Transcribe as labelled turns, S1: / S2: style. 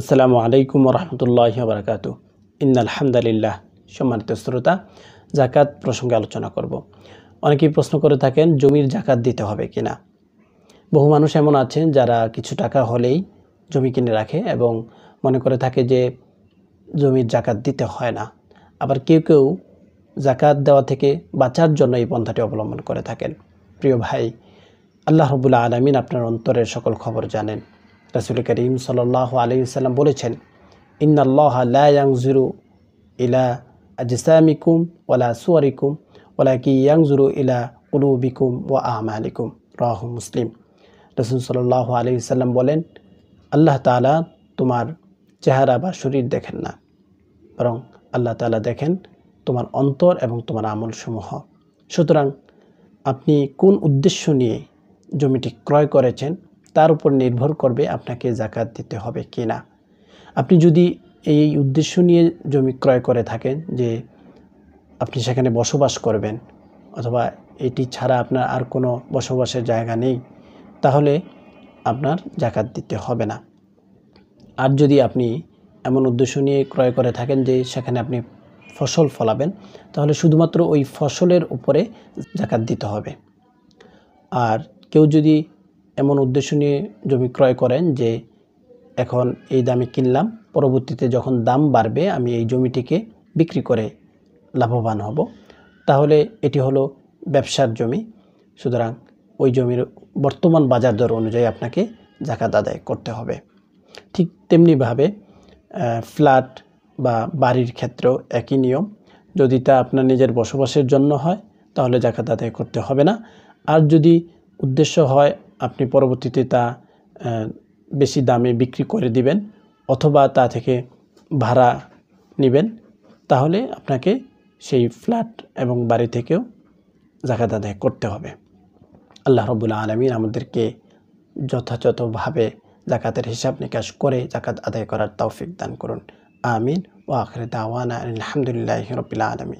S1: আসসালামু আলাইকুম রহমতুল্লাহ বারকাত ইন্নাল হামদালিল্লাহ সম্মানিত শ্রোতা জাকাত প্রসঙ্গে আলোচনা করব। অনেকেই প্রশ্ন করে থাকেন জমির জাকাত দিতে হবে কিনা বহু মানুষ এমন আছেন যারা কিছু টাকা হলেই জমি কিনে রাখে এবং মনে করে থাকে যে জমির জাকাত দিতে হয় না আবার কেউ কেউ জাকাত দেওয়া থেকে বাঁচার জন্য এই পন্থাটি অবলম্বন করে থাকেন প্রিয় ভাই আল্লাহ রবুল্লা আলমিন আপনার অন্তরের সকল খবর জানেন রাসুল করিম সাল্লাহ আলী সাল্লাম বলেছেন ইন্নাল্লাহ জুরু ইলা আজসামিকুম ওলা সুয়ারিকুম ওলা কি ইয়াংজুরু ইলা বিকুম ও আমালিকুম রাহু মুসলিম রসুল সাল্লাহ আলী সাল্লাম বলেন আল্লাহ তালা তোমার চেহারা বা শরীর দেখেন না বরং আল্লাহ তালা দেখেন তোমার অন্তর এবং তোমার আমলসমূহ সুতরাং আপনি কোন উদ্দেশ্য নিয়ে জমিটি ক্রয় করেছেন তার উপর নির্ভর করবে আপনাকে জাকাত দিতে হবে কি না আপনি যদি এই উদ্দেশ্য নিয়ে জমি ক্রয় করে থাকেন যে আপনি সেখানে বসবাস করবেন অথবা এটি ছাড়া আপনার আর কোনো বসবাসের জায়গা নেই তাহলে আপনার জাকাত দিতে হবে না আর যদি আপনি এমন উদ্দেশ্য নিয়ে ক্রয় করে থাকেন যে সেখানে আপনি ফসল ফলাবেন তাহলে শুধুমাত্র ওই ফসলের উপরে জাকাত দিতে হবে আর কেউ যদি এমন উদ্দেশ্য নিয়ে জমি ক্রয় করেন যে এখন এই দামে কিনলাম পরবর্তীতে যখন দাম বাড়বে আমি এই জমিটিকে বিক্রি করে লাভবান হব তাহলে এটি হলো ব্যবসার জমি সুতরাং ওই জমির বর্তমান বাজার দর অনুযায়ী আপনাকে জাকাত আদায় করতে হবে ঠিক তেমনিভাবে ফ্ল্যাট বা বাড়ির ক্ষেত্রেও একই নিয়ম যদি তা আপনার নিজের বসবাসের জন্য হয় তাহলে জাকাত আদায় করতে হবে না আর যদি উদ্দেশ্য হয় আপনি পরবর্তীতে তা বেশি দামে বিক্রি করে দিবেন অথবা তা থেকে ভাড়া নেবেন তাহলে আপনাকে সেই ফ্ল্যাট এবং বাড়ি থেকেও জাকাত আদায় করতে হবে আল্লাহ রবুল্লা আলমিন আমাদেরকে যথাযথভাবে জাকাতের হিসাব নিকাশ করে জাকাত আদায় করার তৌফিক দান করুন আমিন ও আখরে দাওয়ান আলহামদুলিল্লাহ রবিল্লা আলমিন